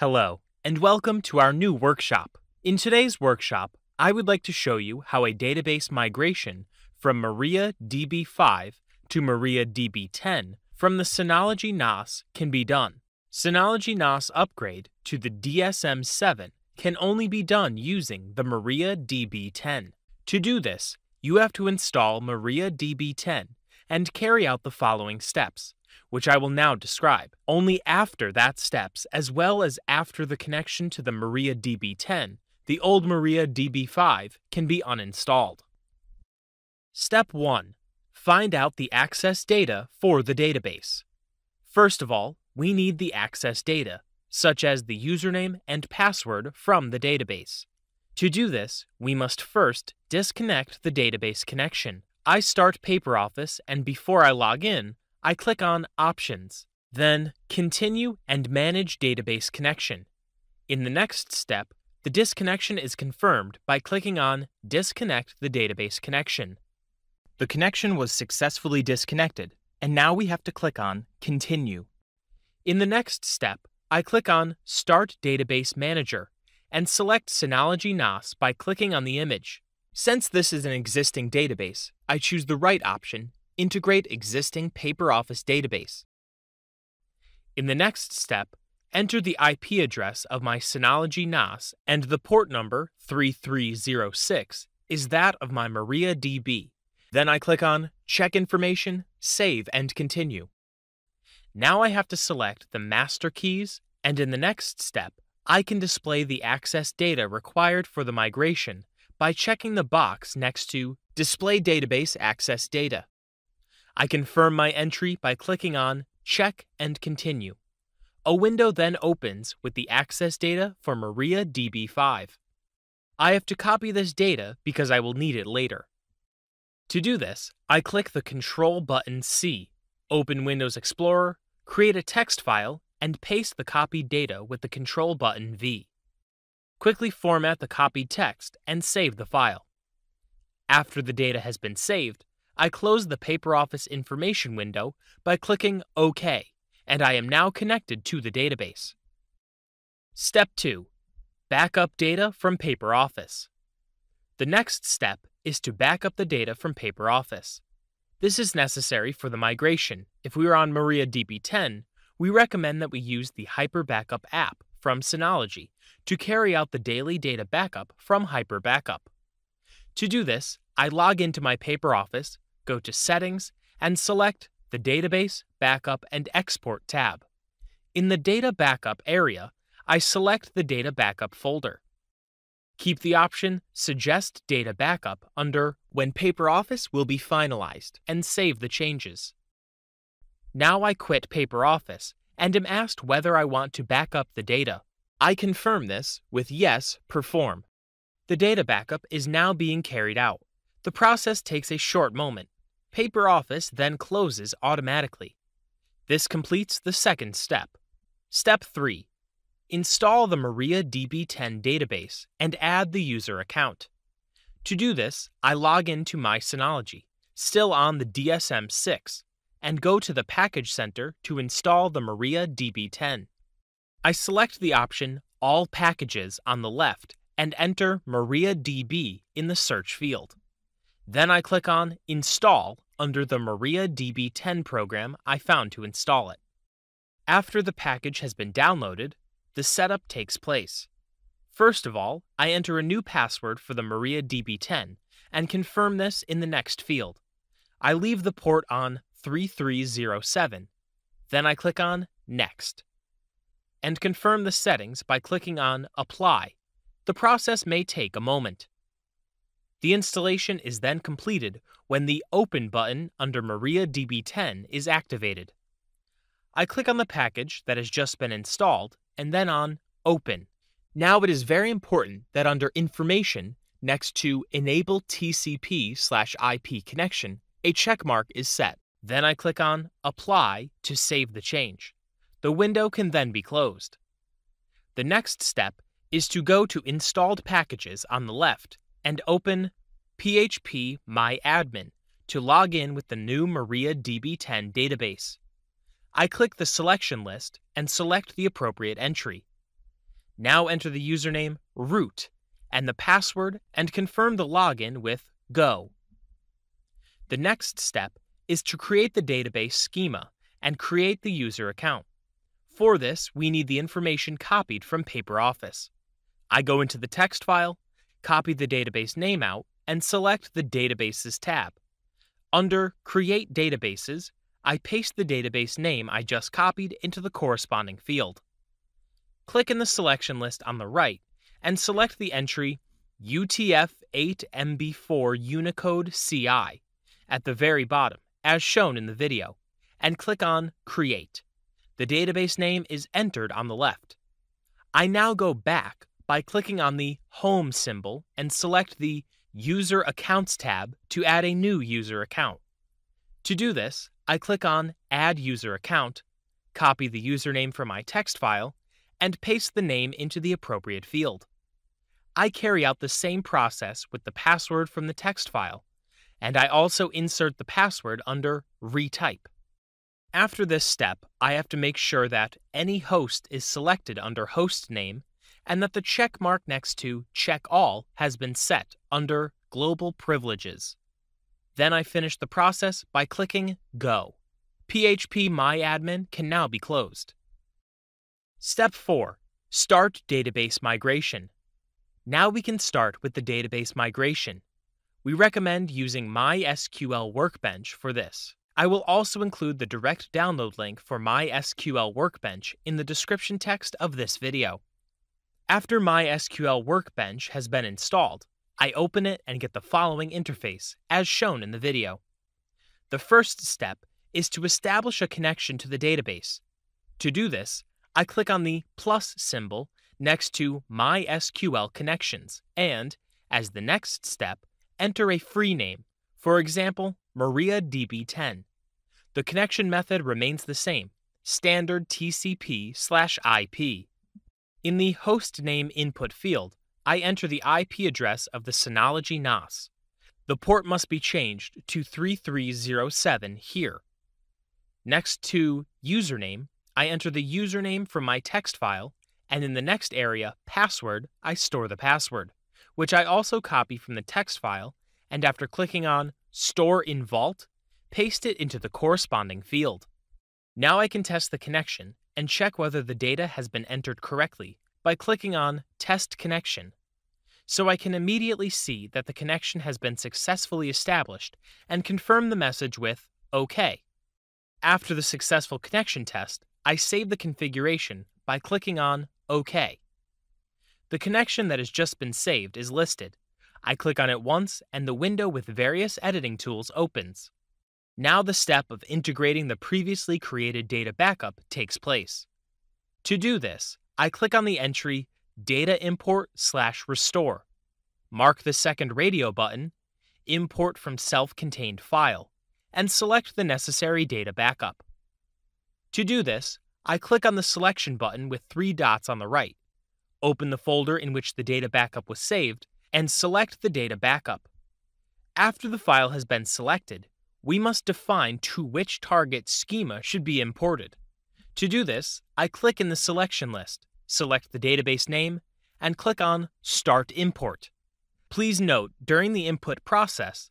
Hello, and welcome to our new workshop. In today's workshop, I would like to show you how a database migration from MariaDB 5 to MariaDB 10 from the Synology NAS can be done. Synology NAS upgrade to the DSM-7 can only be done using the MariaDB 10. To do this, you have to install MariaDB 10 and carry out the following steps which I will now describe, only after that steps, as well as after the connection to the Maria DB 10, the old Maria DB 5 can be uninstalled. Step 1. Find out the access data for the database. First of all, we need the access data, such as the username and password from the database. To do this, we must first disconnect the database connection. I start PaperOffice and before I log in, I click on Options, then Continue and Manage Database Connection. In the next step, the disconnection is confirmed by clicking on Disconnect the database connection. The connection was successfully disconnected, and now we have to click on Continue. In the next step, I click on Start Database Manager and select Synology NAS by clicking on the image. Since this is an existing database, I choose the right option integrate existing paper office database. In the next step, enter the IP address of my Synology NAS and the port number 3306 is that of my MariaDB. Then I click on Check Information, Save and Continue. Now I have to select the master keys and in the next step, I can display the access data required for the migration by checking the box next to Display Database Access Data. I confirm my entry by clicking on Check and Continue. A window then opens with the access data for MariaDB5. I have to copy this data because I will need it later. To do this, I click the Control button C, open Windows Explorer, create a text file, and paste the copied data with the Control button V. Quickly format the copied text and save the file. After the data has been saved, I close the paper office information window by clicking OK, and I am now connected to the database. Step 2. Backup data from paper office. The next step is to back up the data from paper office. This is necessary for the migration. If we are on MariaDB 10, we recommend that we use the Hyper Backup app from Synology to carry out the daily data backup from Hyper Backup. To do this, I log into my paper office go to Settings, and select the Database, Backup, and Export tab. In the Data Backup area, I select the Data Backup folder. Keep the option Suggest Data Backup under When Paper Office will be finalized and save the changes. Now I quit Paper Office and am asked whether I want to back up the data. I confirm this with Yes, Perform. The data backup is now being carried out. The process takes a short moment. Paper Office then closes automatically. This completes the second step. Step 3. Install the MariaDB10 database and add the user account. To do this, I log into my Synology, still on the DSM-6, and go to the Package Center to install the MariaDB10. I select the option All Packages on the left and enter MariaDB in the search field. Then I click on Install under the MariaDB 10 program I found to install it. After the package has been downloaded, the setup takes place. First of all, I enter a new password for the MariaDB 10 and confirm this in the next field. I leave the port on 3307. Then I click on Next and confirm the settings by clicking on Apply. The process may take a moment. The installation is then completed when the Open button under MariaDB10 is activated. I click on the package that has just been installed and then on Open. Now it is very important that under Information, next to Enable TCP slash IP connection, a checkmark is set. Then I click on Apply to save the change. The window can then be closed. The next step is to go to Installed Packages on the left and open PHP MyAdmin to log in with the new MariaDB10 database. I click the selection list and select the appropriate entry. Now enter the username root and the password and confirm the login with go. The next step is to create the database schema and create the user account. For this, we need the information copied from PaperOffice. I go into the text file copy the database name out, and select the Databases tab. Under Create Databases, I paste the database name I just copied into the corresponding field. Click in the selection list on the right and select the entry UTF-8MB4 Unicode CI at the very bottom, as shown in the video, and click on Create. The database name is entered on the left. I now go back by clicking on the Home symbol and select the User Accounts tab to add a new user account. To do this, I click on Add User Account, copy the username from my text file, and paste the name into the appropriate field. I carry out the same process with the password from the text file, and I also insert the password under Retype. After this step, I have to make sure that any host is selected under host name and that the check mark next to Check All has been set under Global Privileges. Then I finish the process by clicking Go. PHP My Admin can now be closed. Step 4. Start Database Migration. Now we can start with the database migration. We recommend using MySQL Workbench for this. I will also include the direct download link for MySQL Workbench in the description text of this video. After my SQL Workbench has been installed, I open it and get the following interface, as shown in the video. The first step is to establish a connection to the database. To do this, I click on the plus symbol next to MySQL Connections and, as the next step, enter a free name, for example, MariaDB10. The connection method remains the same, standard TCP slash IP. In the host name input field, I enter the IP address of the Synology NAS. The port must be changed to 3307 here. Next to username, I enter the username from my text file, and in the next area, password, I store the password, which I also copy from the text file, and after clicking on Store in Vault, paste it into the corresponding field. Now I can test the connection and check whether the data has been entered correctly by clicking on Test Connection. So I can immediately see that the connection has been successfully established and confirm the message with OK. After the successful connection test, I save the configuration by clicking on OK. The connection that has just been saved is listed. I click on it once and the window with various editing tools opens. Now the step of integrating the previously created data backup takes place. To do this, I click on the entry Data Import slash Restore, mark the second radio button, Import from Self-Contained File, and select the necessary data backup. To do this, I click on the Selection button with three dots on the right, open the folder in which the data backup was saved, and select the data backup. After the file has been selected, we must define to which target schema should be imported. To do this, I click in the selection list, select the database name, and click on Start Import. Please note, during the input process,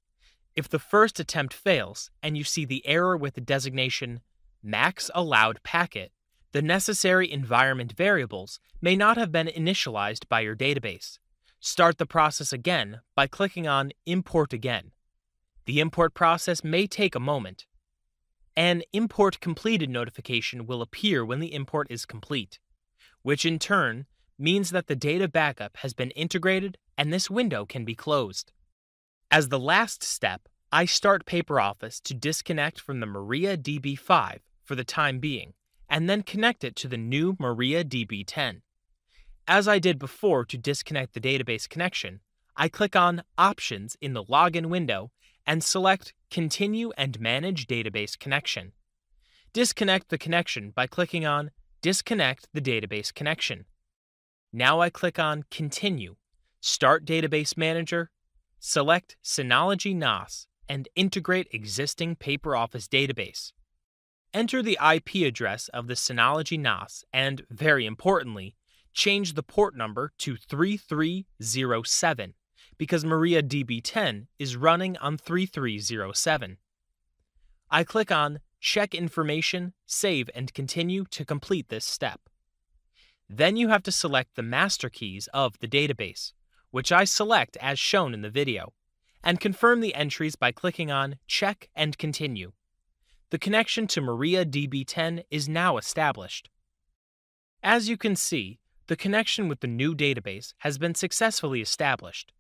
if the first attempt fails and you see the error with the designation max allowed packet, the necessary environment variables may not have been initialized by your database. Start the process again by clicking on Import Again. The import process may take a moment. An import completed notification will appear when the import is complete, which in turn means that the data backup has been integrated and this window can be closed. As the last step, I start PaperOffice to disconnect from the MariaDB 5 for the time being and then connect it to the new MariaDB 10. As I did before to disconnect the database connection, I click on Options in the Login window and select Continue and Manage Database Connection. Disconnect the connection by clicking on Disconnect the Database Connection. Now I click on Continue, Start Database Manager, select Synology NAS, and integrate existing Paper Office database. Enter the IP address of the Synology NAS and, very importantly, change the port number to 3307 because MariaDB 10 is running on 3307. I click on Check Information, Save and Continue to complete this step. Then you have to select the master keys of the database, which I select as shown in the video, and confirm the entries by clicking on Check and Continue. The connection to MariaDB10 is now established. As you can see, the connection with the new database has been successfully established.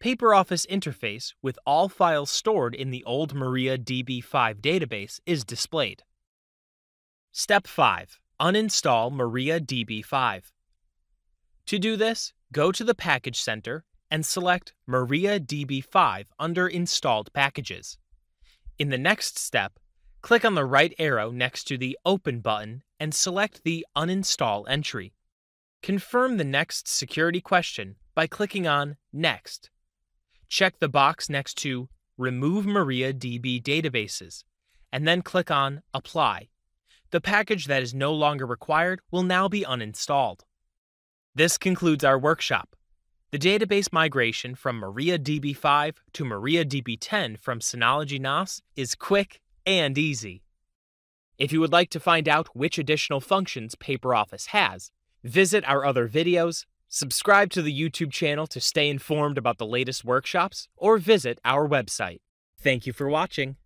Paper office interface with all files stored in the old MariaDB5 database is displayed. Step 5. Uninstall MariaDB5. To do this, go to the Package Center and select MariaDB5 under Installed Packages. In the next step, click on the right arrow next to the Open button and select the Uninstall entry. Confirm the next security question by clicking on Next Check the box next to Remove MariaDB Databases, and then click on Apply. The package that is no longer required will now be uninstalled. This concludes our workshop. The database migration from MariaDB5 to MariaDB10 from Synology NAS is quick and easy. If you would like to find out which additional functions PaperOffice has, visit our other videos Subscribe to the YouTube channel to stay informed about the latest workshops or visit our website. Thank you for watching.